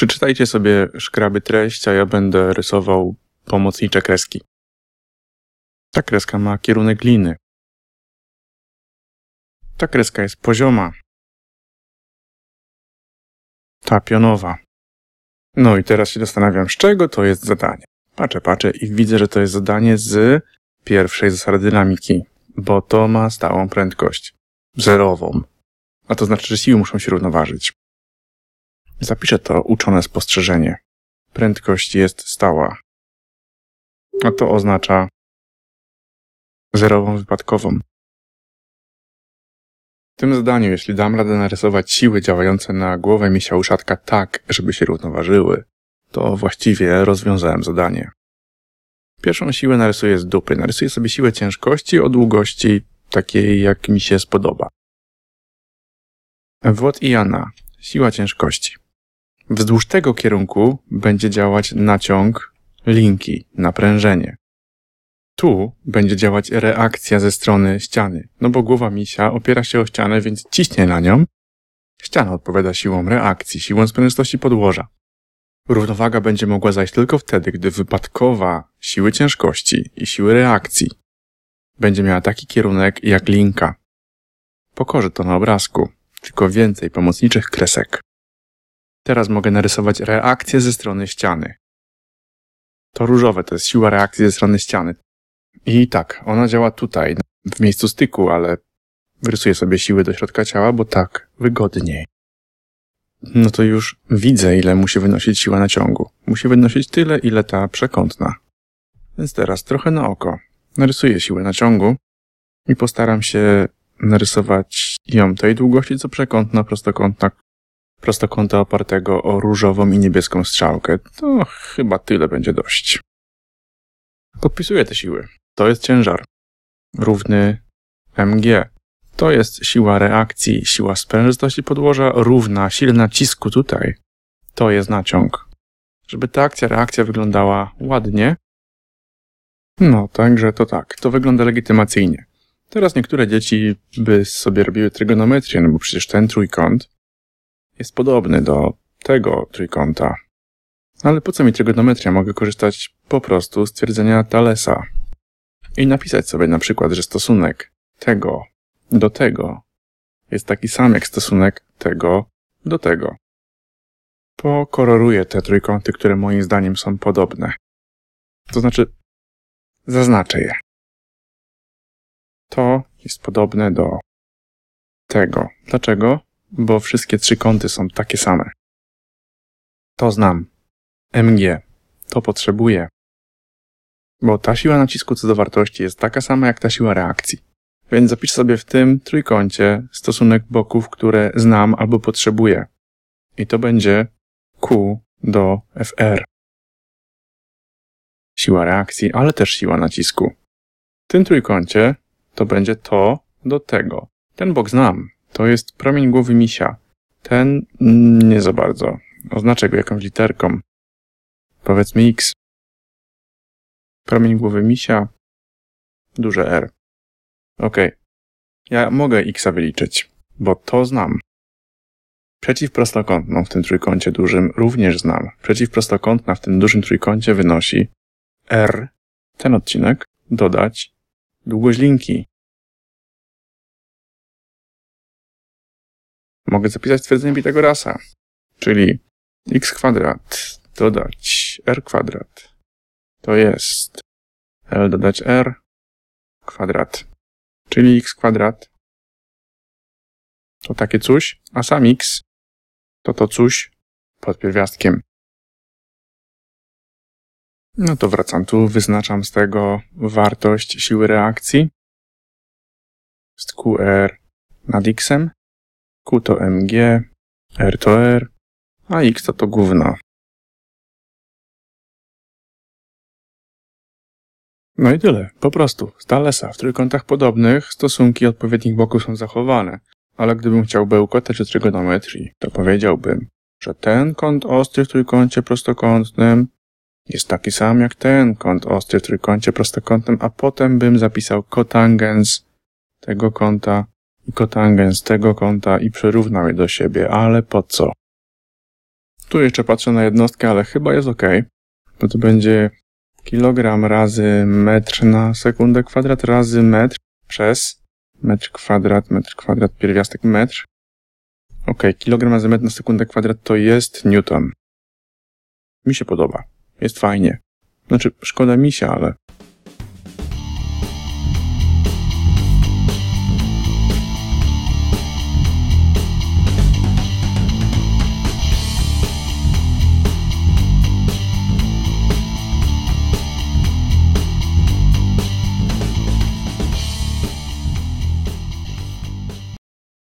Przeczytajcie sobie szkraby treść, a ja będę rysował pomocnicze kreski. Ta kreska ma kierunek liny. Ta kreska jest pozioma. Ta pionowa. No i teraz się zastanawiam, z czego to jest zadanie. Patrzę, patrzę i widzę, że to jest zadanie z pierwszej zasady dynamiki, bo to ma stałą prędkość. Zerową. A to znaczy, że siły muszą się równoważyć. Zapiszę to uczone spostrzeżenie. Prędkość jest stała. A to oznacza zerową wypadkową. W tym zadaniu, jeśli dam radę narysować siły działające na głowę misia uszatka tak, żeby się równoważyły, to właściwie rozwiązałem zadanie. Pierwszą siłę narysuję z dupy. Narysuję sobie siłę ciężkości o długości takiej, jak mi się spodoba. Włod i Jana. Siła ciężkości. Wzdłuż tego kierunku będzie działać naciąg, linki, naprężenie. Tu będzie działać reakcja ze strony ściany, no bo głowa misia opiera się o ścianę, więc ciśnie na nią. Ściana odpowiada siłą reakcji, siłą sprężystości podłoża. Równowaga będzie mogła zajść tylko wtedy, gdy wypadkowa siły ciężkości i siły reakcji będzie miała taki kierunek jak linka. Pokorzy to na obrazku, tylko więcej pomocniczych kresek. Teraz mogę narysować reakcję ze strony ściany. To różowe to jest siła reakcji ze strony ściany. I tak, ona działa tutaj, w miejscu styku, ale rysuję sobie siły do środka ciała, bo tak wygodniej. No to już widzę, ile musi wynosić siła naciągu. Musi wynosić tyle, ile ta przekątna. Więc teraz trochę na oko. Narysuję siłę naciągu i postaram się narysować ją tej długości, co przekątna prostokątna, prostokąta opartego o różową i niebieską strzałkę. To chyba tyle będzie dość. Podpisuję te siły. To jest ciężar. Równy mg. To jest siła reakcji, siła sprężystości podłoża równa sile nacisku tutaj. To jest naciąg. Żeby ta akcja, reakcja wyglądała ładnie, no, także to tak. To wygląda legitymacyjnie. Teraz niektóre dzieci by sobie robiły trygonometrię, no bo przecież ten trójkąt jest podobny do tego trójkąta. Ale po co mi trigonometria? Mogę korzystać po prostu z twierdzenia Thalesa i napisać sobie na przykład, że stosunek tego do tego jest taki sam jak stosunek tego do tego. Pokororuję te trójkąty, które moim zdaniem są podobne. To znaczy, zaznaczę je. To jest podobne do tego. Dlaczego? bo wszystkie trzy kąty są takie same. To znam. MG. To potrzebuję. Bo ta siła nacisku co do wartości jest taka sama jak ta siła reakcji. Więc zapisz sobie w tym trójkącie stosunek boków, które znam albo potrzebuję. I to będzie Q do FR. Siła reakcji, ale też siła nacisku. W tym trójkącie to będzie to do tego. Ten bok znam, to jest promień głowy misia. Ten nie za bardzo. Oznaczę go jakąś literką. Powiedzmy X. Promień głowy misia. Duże R. Ok. Ja mogę X wyliczyć, bo to znam. Przeciwprostokątną w tym trójkącie dużym również znam. Przeciwprostokątna w tym dużym trójkącie wynosi R, ten odcinek, dodać długość linki, mogę zapisać twierdzenie Pitagorasa, czyli x kwadrat dodać r kwadrat to jest L dodać R kwadrat, czyli x kwadrat to takie coś, a sam x to to coś pod pierwiastkiem. No to wracam tu, wyznaczam z tego wartość siły reakcji z QR nad xem Q to MG, R to R, a X to to gówno. No i tyle, po prostu. Z Dalesa w trójkątach podobnych stosunki odpowiednich boków są zachowane, ale gdybym chciał bełkotać czy trygonometrii, to powiedziałbym, że ten kąt ostry w trójkącie prostokątnym jest taki sam jak ten kąt ostry w trójkącie prostokątnym, a potem bym zapisał kotangens tego kąta kotangę z tego kąta i przerównał je do siebie, ale po co? Tu jeszcze patrzę na jednostkę, ale chyba jest ok, bo to będzie kilogram razy metr na sekundę kwadrat razy metr przez metr kwadrat, metr kwadrat, pierwiastek metr. Ok, kilogram razy metr na sekundę kwadrat to jest newton. Mi się podoba. Jest fajnie. Znaczy, szkoda mi się, ale